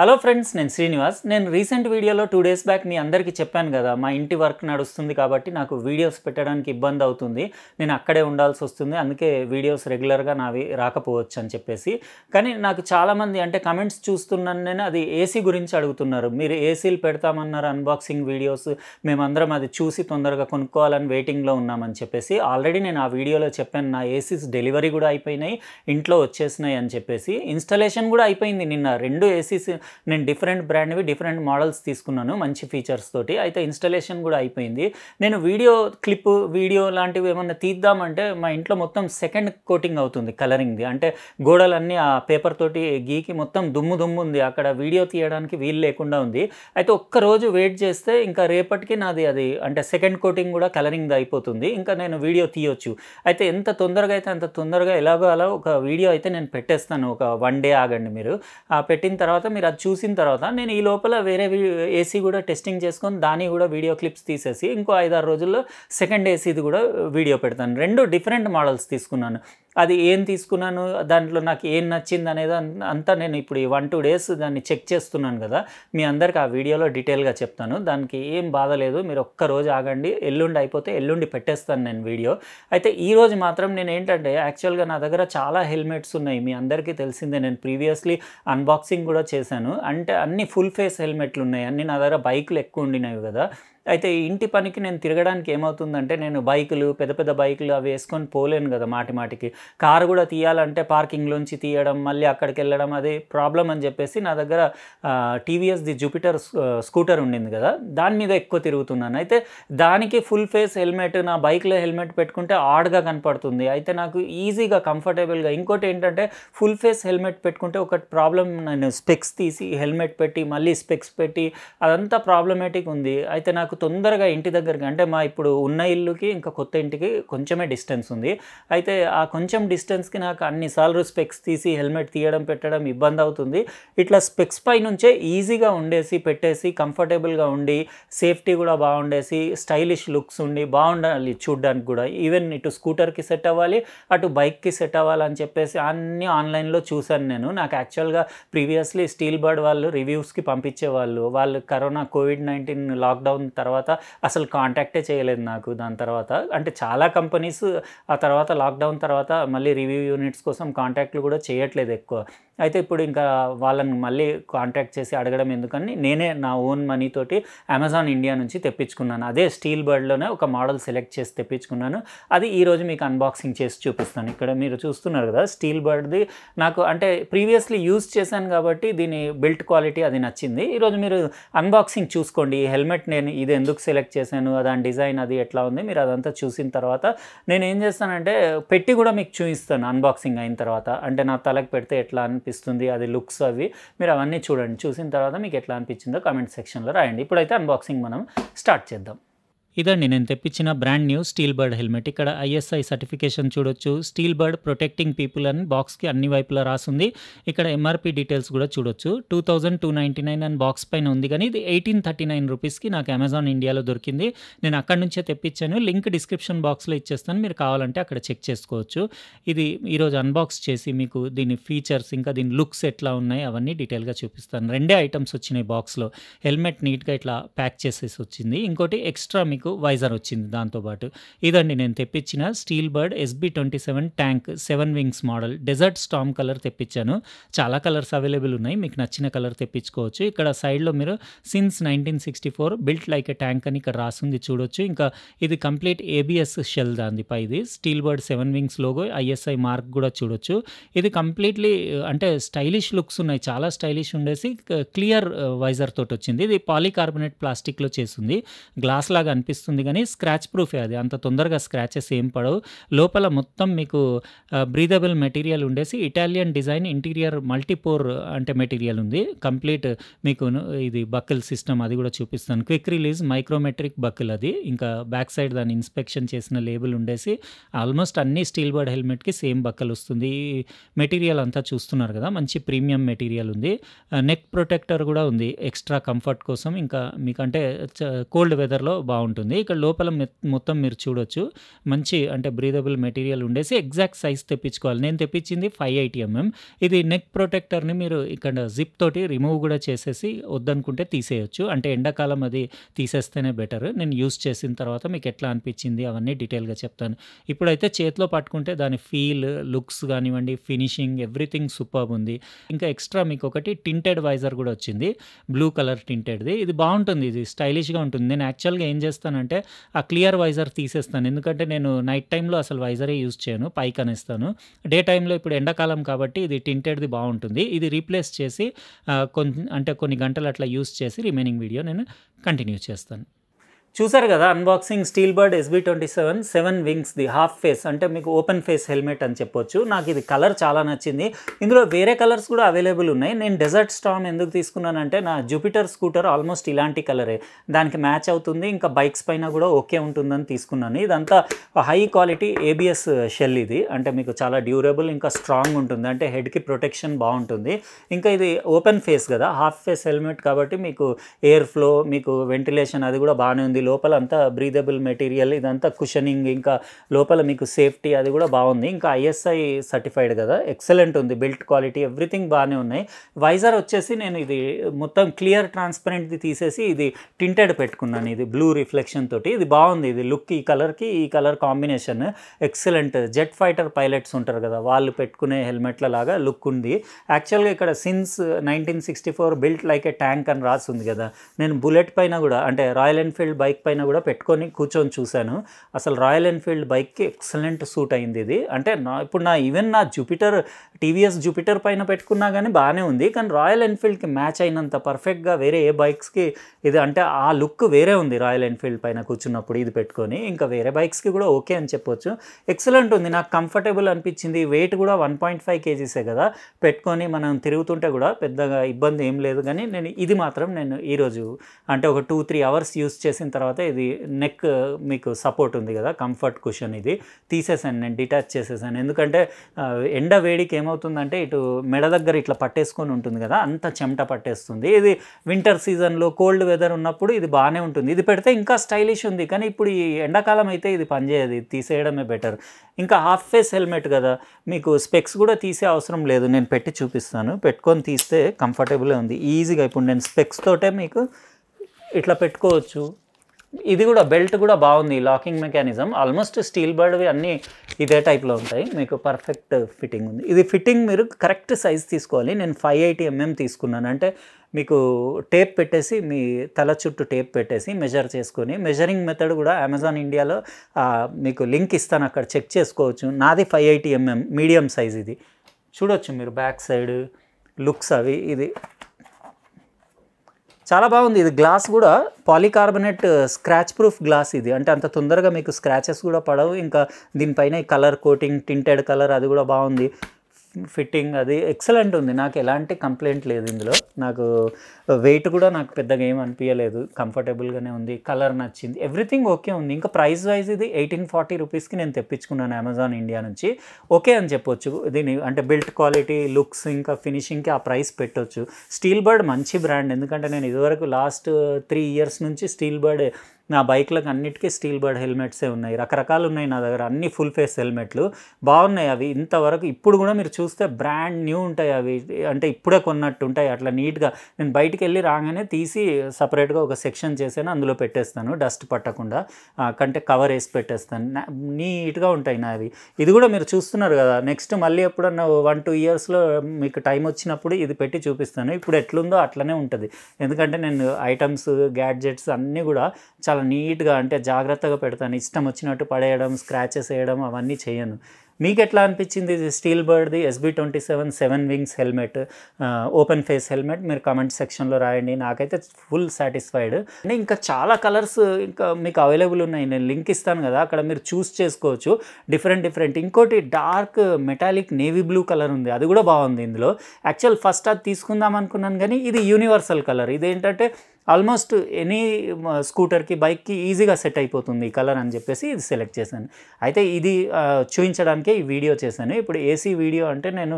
hello friends నేను శ్రీనివాస్ నేను recent వీడియోలో టూ డేస్ బ్యాక్ మీ అందరికీ చెప్పాను కదా మా ఇంటి వర్క్ నడుస్తుంది కాబట్టి నాకు వీడియోస్ పెట్టడానికి ఇబ్బంది అవుతుంది నేను అక్కడే ఉండాల్సి వస్తుంది అందుకే వీడియోస్ రెగ్యులర్గా నావి రాకపోవచ్చు అని చెప్పేసి కానీ నాకు చాలామంది అంటే కమెంట్స్ చూస్తున్నాను అది ఏసీ గురించి అడుగుతున్నారు మీరు ఏసీలు పెడతామన్నారు అన్బాక్సింగ్ వీడియోస్ మేమందరం అది చూసి తొందరగా కొనుక్కోవాలని వెయిటింగ్లో ఉన్నామని చెప్పేసి ఆల్రెడీ నేను ఆ వీడియోలో చెప్పాను నా ఏసీస్ డెలివరీ కూడా అయిపోయినాయి ఇంట్లో వచ్చేసినాయి అని చెప్పేసి ఇన్స్టలేషన్ కూడా అయిపోయింది నిన్న రెండు ఏసీస్ నేను డిఫరెంట్ బ్రాండ్వి డిఫరెంట్ మోడల్స్ తీసుకున్నాను మంచి ఫీచర్స్ తోటి అయితే ఇన్స్టలేషన్ కూడా అయిపోయింది నేను వీడియో క్లిప్ వీడియో లాంటివి ఏమన్నా తీద్దామంటే మా ఇంట్లో మొత్తం సెకండ్ కోటింగ్ అవుతుంది కలరింగ్ది అంటే గోడలన్నీ ఆ పేపర్ తోటి గీకి మొత్తం దుమ్ము దుమ్ము ఉంది అక్కడ వీడియో తీయడానికి వీలు లేకుండా ఉంది అయితే ఒక్కరోజు వెయిట్ చేస్తే ఇంకా రేపటికి నాది అది అంటే సెకండ్ కోటింగ్ కూడా కలరింగ్ది అయిపోతుంది ఇంకా నేను వీడియో తీయొచ్చు అయితే ఎంత తొందరగా అయితే అంత తొందరగా ఎలాగో అలా ఒక వీడియో అయితే నేను పెట్టేస్తాను ఒక వన్ డే ఆగండి మీరు పెట్టిన తర్వాత మీరు అది చూసిన తర్వాత నేను ఈ లోపల వేరే ఏసీ కూడా టెస్టింగ్ చేసుకొని దాని కూడా వీడియో క్లిప్స్ తీసేసి ఇంకో ఐదారు రోజుల్లో సెకండ్ ఏసీది కూడా వీడియో పెడతాను రెండు డిఫరెంట్ మోడల్స్ తీసుకున్నాను అది ఏం తీసుకున్నాను దాంట్లో నాకు ఏం నచ్చింది అనేది అంతా నేను ఇప్పుడు ఈ వన్ టూ డేస్ దాన్ని చెక్ చేస్తున్నాను కదా మీ అందరికి ఆ వీడియోలో డీటెయిల్గా చెప్తాను దానికి ఏం బాధ లేదు మీరు ఒక్కరోజు ఆగండి ఎల్లుండి అయిపోతే ఎల్లుండి పెట్టేస్తాను నేను వీడియో అయితే ఈరోజు మాత్రం నేను ఏంటంటే యాక్చువల్గా నా దగ్గర చాలా హెల్మెట్స్ ఉన్నాయి మీ అందరికీ తెలిసిందే నేను ప్రీవియస్లీ అన్బాక్సింగ్ కూడా చేశాను అంటే అన్ని ఫుల్ ఫేస్ హెల్మెట్లు ఉన్నాయి అన్ని నా దగ్గర బైకులు ఎక్కువ ఉండినాయి కదా అయితే ఇంటి పనికి నేను తిరగడానికి ఏమవుతుందంటే నేను బైకులు పెద్ద పెద్ద బైకులు అవి వేసుకొని పోలేను కదా మాటి మాటికి కారు కూడా తీయాలంటే పార్కింగ్లోంచి తీయడం మళ్ళీ అక్కడికి వెళ్ళడం అదే ప్రాబ్లం అని చెప్పేసి నా దగ్గర టీవీఎస్ ది జూపిటర్ స్కూటర్ ఉండింది కదా దాని మీద ఎక్కువ తిరుగుతున్నాను అయితే దానికి ఫుల్ ఫేస్ హెల్మెట్ నా బైక్లో హెల్మెట్ పెట్టుకుంటే ఆడ్గా కనపడుతుంది అయితే నాకు ఈజీగా కంఫర్టబుల్గా ఇంకోటి ఏంటంటే ఫుల్ ఫేస్ హెల్మెట్ పెట్టుకుంటే ఒక ప్రాబ్లం నేను స్పెక్స్ తీసి హెల్మెట్ పెట్టి మళ్ళీ స్పెక్స్ పెట్టి అదంతా ప్రాబ్లమేటిక్ ఉంది అయితే నాకు తొందరగా ఇంటి దగ్గరకి అంటే మా ఇప్పుడు ఉన్న ఇల్లుకి ఇంకా కొత్త ఇంటికి కొంచెమే డిస్టెన్స్ ఉంది అయితే ఆ కొంచెం డిస్టెన్స్కి నాకు అన్నిసార్లు స్పెక్స్ తీసి హెల్మెట్ తీయడం పెట్టడం ఇబ్బంది అవుతుంది ఇట్లా స్పెక్స్ పై నుంచే ఈజీగా ఉండేసి పెట్టేసి కంఫర్టబుల్గా ఉండి సేఫ్టీ కూడా బాగుండేసి స్టైలిష్ లుక్స్ ఉండి బాగుండాలి చూడడానికి కూడా ఈవెన్ ఇటు స్కూటర్కి సెట్ అవ్వాలి అటు బైక్కి సెట్ అవ్వాలని చెప్పేసి అన్నీ ఆన్లైన్లో చూశాను నేను నాకు యాక్చువల్గా ప్రీవియస్లీ స్టీల్ బర్డ్ వాళ్ళు రివ్యూస్కి పంపించేవాళ్ళు వాళ్ళు కరోనా కోవిడ్ నైన్టీన్ లాక్డౌన్ తర్వాత తర్వాత అసలు కాంటాక్టే చేయలేదు నాకు దాని తర్వాత అంటే చాలా కంపెనీస్ ఆ తర్వాత లాక్డౌన్ తర్వాత మళ్ళీ రివ్యూ యూనిట్స్ కోసం కాంటాక్ట్లు కూడా చేయట్లేదు ఎక్కువ అయితే ఇప్పుడు ఇంకా వాళ్ళని మళ్ళీ కాంటాక్ట్ చేసి అడగడం ఎందుకని నేనే నా ఓన్ మనీ తోటి అమెజాన్ ఇండియా నుంచి తెప్పించుకున్నాను అదే స్టీల్ బర్డ్లోనే ఒక మోడల్ సెలెక్ట్ చేసి తెప్పించుకున్నాను అది ఈరోజు మీకు అన్బాక్సింగ్ చేసి చూపిస్తాను ఇక్కడ మీరు చూస్తున్నారు కదా స్టీల్ బర్డ్ది నాకు అంటే ప్రీవియస్లీ యూజ్ చేశాను కాబట్టి దీని బిల్ట్ క్వాలిటీ అది నచ్చింది ఈరోజు మీరు అన్బాక్సింగ్ చూసుకోండి ఈ హెల్మెట్ నేను ఇది ఎందుకు సెలెక్ట్ చేశాను దాని డిజైన్ అది ఎట్లా ఉంది మీరు అదంతా చూసిన తర్వాత నేను ఏం చేస్తానంటే పెట్టి కూడా మీకు చూపిస్తాను అన్బాక్సింగ్ అయిన తర్వాత అంటే నా తలకు పెడితే ఎట్లా అని అనిపిస్తుంది అది లుక్స్ అవి మీరు అవన్నీ చూడండి చూసిన తర్వాత మీకు ఎట్లా అనిపించిందో కామెంట్ సెక్షన్లో రాయండి ఇప్పుడైతే అన్బాక్సింగ్ మనం స్టార్ట్ చేద్దాం ఇదండి నేను తెప్పించిన brand new Steel Bird helmet ఇక్కడ ఐఎస్ఐ సర్టిఫికేషన్ చూడొచ్చు స్టీల్ బర్డ్ ప్రొటెక్టింగ్ పీపుల్ అని బాక్స్కి అన్ని వైపులా రాసుంది ఇక్కడ ఎంఆర్పీ డీటెయిల్స్ కూడా చూడొచ్చు two thousand two ninety nine అని బాక్స్ పైన ఉంది కానీ ఇది ఎయిటీన్ థర్టీ నైన్ రూపీస్కి నాకు అమెజాన్ ఇండియాలో దొరికింది నేను అక్కడ నుంచే తెప్పించాను లింక్ డిస్క్రిప్షన్ బాక్స్లో ఇచ్చేస్తాను మీరు కావాలంటే అక్కడ చెక్ చేసుకోవచ్చు ఇది ఈరోజు అన్బాక్స్ చేసి మీకు దీని ఫీచర్స్ ఇంకా దీని లుక్స్ ఎట్లా ఉన్నాయి అవన్నీ డీటెయిల్గా చూపిస్తాను రెండే ఐటమ్స్ వచ్చినాయి బాక్స్లో హెల్మెట్ నీట్గా ఇట్లా ప్యాక్ చేసేసి వచ్చింది ఇంకోటి ఎక్స్ట్రా మీకు మీకు వైజర్ వచ్చింది దాంతోపాటు ఇదండి నేను తెప్పించిన Steel Bird SB twenty seven tank seven wings model desert storm colour తెప్పించాను చాలా కలర్స్ అవైలబుల్ ఉన్నాయి మీకు నచ్చిన కలర్ తెప్పించుకోవచ్చు ఇక్కడ సైడ్లో మీరు since nineteen sixty four built like a tank అని ఇక్కడ రాసింది చూడొచ్చు ఇంకా ఇది కంప్లీట్ ఏబిఎస్ షెల్ దాని పైది Steel Bird seven wings logo ISI mark కూడా చూడొచ్చు ఇది కంప్లీట్లీ అంటే స్టైలిష్ లుక్స్ ఉన్నాయి చాలా స్టైలిష్ ఉండేసి క్లియర్ వైజర్ తోటి వచ్చింది ఇది పాలికార్బొనేట్ ప్లాస్టిక్లో చేసింది గ్లాస్ లాగా అనిపిస్తుంది కనిపిస్తుంది కానీ స్క్రాచ్ ప్రూఫే అది అంత తొందరగా స్క్రాచెస్ ఏం పడవు లోపల మొత్తం మీకు బ్రీదబుల్ మెటీరియల్ ఉండేసి ఇటాలియన్ డిజైన్ ఇంటీరియర్ మల్టీపోర్ అంటే మెటీరియల్ ఉంది కంప్లీట్ మీకు ఇది బక్కిల్ సిస్టమ్ అది కూడా చూపిస్తాను క్విక్ రిలీజ్ మైక్రోమెట్రిక్ బక్కిల్ అది ఇంకా బ్యాక్ సైడ్ దాన్ని ఇన్స్పెక్షన్ చేసిన లేబుల్ ఉండేసి ఆల్మోస్ట్ అన్ని స్టీల్ బర్డ్ హెల్మెట్కి సేమ్ బక్కలు వస్తుంది మెటీరియల్ అంతా చూస్తున్నారు కదా మంచి ప్రీమియం మెటీరియల్ ఉంది నెక్ ప్రొటెక్టర్ కూడా ఉంది ఎక్స్ట్రా కంఫర్ట్ కోసం ఇంకా మీకంటే కోల్డ్ వెదర్లో బాగుంటుంది ఉంటుంది ఇక్కడ లోపల మొత్తం మీరు చూడొచ్చు మంచి అంటే బ్రీదబుల్ మెటీరియల్ ఉండేసి ఎగ్జాక్ట్ సైజ్ తెప్పించుకోవాలి నేను తెప్పించింది ఫైవ్ ఎయిటీ ఎంఎం ఇది నెక్ ప్రొటెక్టర్ని మీరు ఇక్కడ జిప్ తోటి రిమూవ్ కూడా చేసేసి వద్దనుకుంటే తీసేయచ్చు అంటే ఎండాకాలం అది తీసేస్తేనే బెటర్ నేను యూస్ చేసిన తర్వాత మీకు ఎట్లా అనిపించింది అవన్నీ డీటెయిల్గా చెప్తాను ఇప్పుడైతే చేతిలో పట్టుకుంటే దాని ఫీల్ లుక్స్ కానివ్వండి ఫినిషింగ్ ఎవ్రీథింగ్ సూపర్ ఉంది ఇంకా ఎక్స్ట్రా మీకు ఒకటి టింటెడ్ వైజర్ కూడా వచ్చింది బ్లూ కలర్ టింటెడ్ది ఇది బాగుంటుంది ఇది స్టైలిష్గా ఉంటుంది నేను యాక్చువల్గా ఏం చేస్తాను చేస్తానంటే ఆ క్లియర్ వైజర్ తీసేస్తాను ఎందుకంటే నేను నైట్ టైంలో అసలు వైజరే యూజ్ చేయను పైకి అనేస్తాను డే టైంలో ఇప్పుడు ఎండాకాలం కాబట్టి ఇది టింటెడ్ది బాగుంటుంది ఇది రీప్లేస్ చేసి కొన్ని అంటే కొన్ని గంటలు అట్లా యూస్ చేసి రిమైనింగ్ వీడియో నేను కంటిన్యూ చేస్తాను చూసారు కదా unboxing Steel Bird SB twenty seven seven వింగ్స్ది హాఫ్ ఫేస్ అంటే మీకు ఓపెన్ ఫేస్ హెల్మెట్ అని చెప్పొచ్చు నాకు ఇది కలర్ చాలా నచ్చింది ఇందులో వేరే కలర్స్ కూడా అవైలబుల్ ఉన్నాయి నేను డెజర్ట్ స్టామ్ ఎందుకు తీసుకున్నానంటే నా జూపిటర్ స్కూటర్ ఆల్మోస్ట్ ఇలాంటి కలరే దానికి మ్యాచ్ అవుతుంది ఇంకా బైక్స్ పైన కూడా ఓకే ఉంటుందని తీసుకున్నాను ఇదంతా హై క్వాలిటీ ఏబిఎస్ షెల్ ఇది అంటే మీకు చాలా డ్యూరబుల్ ఇంకా స్ట్రాంగ్ ఉంటుంది అంటే హెడ్కి ప్రొటెక్షన్ బాగుంటుంది ఇంకా ఇది ఓపెన్ ఫేస్ కదా హాఫ్ ఫేస్ హెల్మెట్ కాబట్టి మీకు ఎయిర్ ఫ్లో మీకు వెంటిలేషన్ అది కూడా బాగానే ఉంది లోపల అంతా బ్రీదబుల్ మెటీరియల్ ఇదంతా కుషనింగ్ ఇంకా లోపల మీకు సేఫ్టీ అది కూడా బాగుంది ఇంకా ఐఎస్ఐ సర్టిఫైడ్ కదా ఎక్సలెంట్ ఉంది బిల్ట్ క్వాలిటీ ఎవ్రీథింగ్ బాగానే ఉన్నాయి వైజర్ వచ్చేసి నేను ఇది మొత్తం క్లియర్ ట్రాన్స్పరెంట్ది తీసేసి ఇది టింటెడ్ పెట్టుకున్నాను ఇది బ్లూ రిఫ్లెక్షన్ తోటి ఇది బాగుంది ఇది లుక్ ఈ కలర్కి ఈ colour combination excellent jet fighter pilots ఉంటారు కదా వాళ్ళు పెట్టుకునే హెల్మెట్ల లాగా లుక్ ఉంది యాక్చువల్గా ఇక్కడ since nineteen sixty four built like a tank అని రాసి ఉంది కదా నేను బుల్లెట్ పైన కూడా అంటే రాయల్ ఎన్ఫీల్డ్ బైక్ బైక్ పైన కూడా పెట్టుకొని కూర్చొని చూశాను అసలు రాయల్ ఎన్ఫీల్డ్ బైక్కి ఎక్సలెంట్ సూట్ అయింది ఇది అంటే నా ఇప్పుడు నా ఈవెన్ నా జూపిటర్ టీవీఎస్ జూపిటర్ పైన పెట్టుకున్నా కానీ బాగానే ఉంది కానీ రాయల్ ఎన్ఫీల్డ్కి మ్యాచ్ అయినంత పర్ఫెక్ట్గా వేరే ఏ బైక్స్కి ఇది అంటే ఆ లుక్ వేరే ఉంది రాయల్ ఎన్ఫీల్డ్ పైన కూర్చున్నప్పుడు ఇది పెట్టుకొని ఇంకా వేరే బైక్స్కి కూడా ఓకే అని చెప్పొచ్చు ఎక్సలెంట్ ఉంది నాకు కంఫర్టబుల్ అనిపించింది వెయిట్ కూడా వన్ పాయింట్ ఫైవ్ కేజీసే కదా పెట్టుకొని మనం తిరుగుతుంటే కూడా పెద్దగా ఇబ్బంది ఏం లేదు కానీ నేను ఇది మాత్రం నేను ఈరోజు అంటే ఒక టూ త్రీ అవర్స్ యూస్ చేసిన తర్వాత ఇది నెక్ మీకు సపోర్ట్ ఉంది కదా కంఫర్ట్ కుషన్ ఇది తీసేసాను నేను డిటాచ్ చేసేసాను ఎందుకంటే ఎండ వేడికి ఏమవుతుందంటే ఇటు మెడ దగ్గర ఇట్లా పట్టేసుకొని ఉంటుంది కదా అంత చెమట పట్టేస్తుంది ఇది వింటర్ సీజన్లో కోల్డ్ వెదర్ ఉన్నప్పుడు ఇది బాగానే ఉంటుంది ఇది పెడితే ఇంకా స్టైలిష్ ఉంది కానీ ఇప్పుడు ఈ ఎండాకాలం అయితే ఇది పనిచేయదు ఇది తీసేయడమే బెటర్ ఇంకా హాఫ్ ఫేస్ హెల్మెట్ కదా మీకు స్పెక్స్ కూడా తీసే అవసరం లేదు నేను పెట్టి చూపిస్తాను పెట్టుకొని తీస్తే కంఫర్టబులే ఉంది ఈజీగా ఇప్పుడు నేను స్పెక్స్ తోటే మీకు ఇట్లా పెట్టుకోవచ్చు ఇది కూడా బెల్ట్ కూడా బాగుంది లాకింగ్ మెకానిజం ఆల్మోస్ట్ స్టీల్ బర్డ్వి అన్నీ ఇదే టైప్లో ఉంటాయి మీకు పర్ఫెక్ట్ ఫిట్టింగ్ ఉంది ఇది ఫిట్టింగ్ మీరు కరెక్ట్ సైజ్ తీసుకోవాలి నేను ఫైవ్ ఎయిటీ ఎంఎం తీసుకున్నాను అంటే మీకు టేప్ పెట్టేసి మీ తల చుట్టూ టేప్ పెట్టేసి మెజర్ చేసుకొని మెజరింగ్ మెథడ్ కూడా అమెజాన్ ఇండియాలో మీకు లింక్ ఇస్తాను అక్కడ చెక్ చేసుకోవచ్చు నాది five eighty mm medium size ఇది చూడొచ్చు మీరు బ్యాక్ సైడ్ లుక్స్ అవి ఇది చాలా బాగుంది ఇది గ్లాస్ కూడా polycarbonate scratch uh, proof glass ఇది అంటే అంత తొందరగా మీకు స్క్రాచెస్ కూడా పడవు ఇంకా దీనిపైన కలర్ కోటింగ్ టింటెడ్ కలర్ అది కూడా బాగుంది ఫిట్టింగ్ అది ఎక్సలెంట్ ఉంది నాకు ఎలాంటి కంప్లైంట్ లేదు ఇందులో నాకు వెయిట్ కూడా నాకు పెద్దగా ఏం అనిపించలేదు కంఫర్టబుల్గానే ఉంది కలర్ నచ్చింది ఎవ్రీథింగ్ ఓకే ఉంది ఇంకా ప్రైస్ వైజ్ ఇది ఎయిటీన్ ఫార్టీ రూపీస్కి నేను తెప్పించుకున్నాను అమెజాన్ ఇండియా నుంచి ఓకే అని చెప్పొచ్చు దీని అంటే బిల్ట్ క్వాలిటీ లుక్స్ ఇంకా ఫినిషింగ్కి ఆ ప్రైస్ పెట్టొచ్చు స్టీల్ బర్డ్ మంచి బ్రాండ్ ఎందుకంటే నేను ఇదివరకు లాస్ట్ త్రీ ఇయర్స్ నుంచి స్టీల్ బర్డ్ నా బైక్లకు అన్నిటికీ స్టీల్ బర్డ్ హెల్మెట్సే ఉన్నాయి రకరకాలు ఉన్నాయి నా దగ్గర అన్ని ఫుల్ ఫేస్ హెల్మెట్లు బాగున్నాయి అవి ఇంతవరకు ఇప్పుడు కూడా మీరు చూస్తే బ్రాండ్ న్యూ ఉంటాయి అవి అంటే ఇప్పుడే కొన్నట్టు ఉంటాయి అట్లా నీట్గా నేను బయటికి వెళ్ళి రాగానే తీసి సపరేట్గా ఒక సెక్షన్ చేసాను అందులో పెట్టేస్తాను డస్ట్ పట్టకుండా కంటే కవర్ వేసి పెట్టేస్తాను నీట్గా ఉంటాయి నా అవి ఇది కూడా మీరు చూస్తున్నారు కదా నెక్స్ట్ మళ్ళీ ఎప్పుడన్నా వన్ టూ ఇయర్స్లో మీకు టైం వచ్చినప్పుడు ఇది పెట్టి చూపిస్తాను ఇప్పుడు ఎట్లుందో అట్లనే ఉంటుంది ఎందుకంటే నేను ఐటమ్స్ గ్యాడ్జెట్స్ అన్నీ కూడా చాలా చాలా నీట్గా అంటే జాగ్రత్తగా పెడతాను ఇష్టం వచ్చినట్టు పడేయడం స్క్రాచెస్ వేయడం అవన్నీ చేయను మీకు ఎట్లా అనిపించింది ఇది స్టీల్ బర్డ్ది SB twenty seven seven wings helmet open face helmet మీరు కమెంట్ సెక్షన్లో రాయండి నాకైతే ఫుల్ సాటిస్ఫైడ్ అంటే ఇంకా చాలా కలర్స్ ఇంకా మీకు అవైలబుల్ ఉన్నాయి నేను లింక్ ఇస్తాను కదా అక్కడ మీరు చూస్ చేసుకోవచ్చు డిఫరెంట్ డిఫరెంట్ ఇంకోటి dark metallic navy blue colour ఉంది అది కూడా బాగుంది ఇందులో యాక్చువల్ ఫస్ట్ అది తీసుకుందాం అనుకున్నాను కానీ ఇది యూనివర్సల్ కలర్ ఇదేంటంటే ఆల్మోస్ట్ ఎనీ స్కూటర్కి బైక్కి ఈజీగా సెట్ అయిపోతుంది ఈ కలర్ అని చెప్పేసి ఇది సెలెక్ట్ చేశాను అయితే ఇది చూపించడానికే ఈ వీడియో చేశాను ఇప్పుడు ఏసీ వీడియో అంటే నేను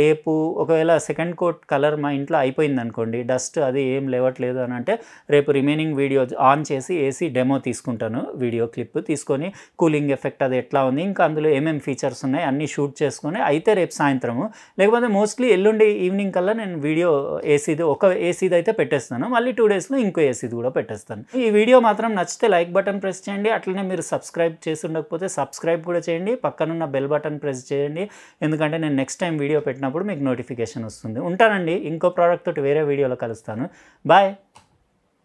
రేపు ఒకవేళ సెకండ్ కోట్ కలర్ మా ఇంట్లో అయిపోయింది అనుకోండి డస్ట్ అది ఏం లేవట్లేదు అని అంటే రేపు రిమైనింగ్ వీడియో ఆన్ చేసి ఏసీ డెమో తీసుకుంటాను వీడియో క్లిప్ తీసుకొని కూలింగ్ ఎఫెక్ట్ అది ఎట్లా ఉంది ఇంకా అందులో ఏమేమి ఫీచర్స్ ఉన్నాయి అన్నీ షూట్ చేసుకొని అయితే రేపు సాయంత్రము లేకపోతే మోస్ట్లీ ఎల్లుండి ఈవినింగ్ కల్లా నేను వీడియో ఏసీది ఒక ఏసీది అయితే పెట్టేస్తాను మళ్ళీ టూ డేస్లో ఇంకో ఏసీది కూడా పెట్టేస్తాను ఈ వీడియో మాత్రం నచ్చితే లైక్ బటన్ ప్రెస్ చేయండి అట్లనే మీరు సబ్స్క్రైబ్ చేసి ఉండకపోతే సబ్స్క్రైబ్ కూడా చేయండి పక్కనున్న బెల్ బటన్ ప్రెస్ చేయండి ఎందుకంటే నేను నెక్స్ట్ టైం వీడియో పెట్టినప్పుడు మీకు నోటిఫికేషన్ వస్తుంది ఉంటానండి ఇంకో ప్రోడక్ట్ తోటి వేరే వీడియోలో కలుస్తాను బాయ్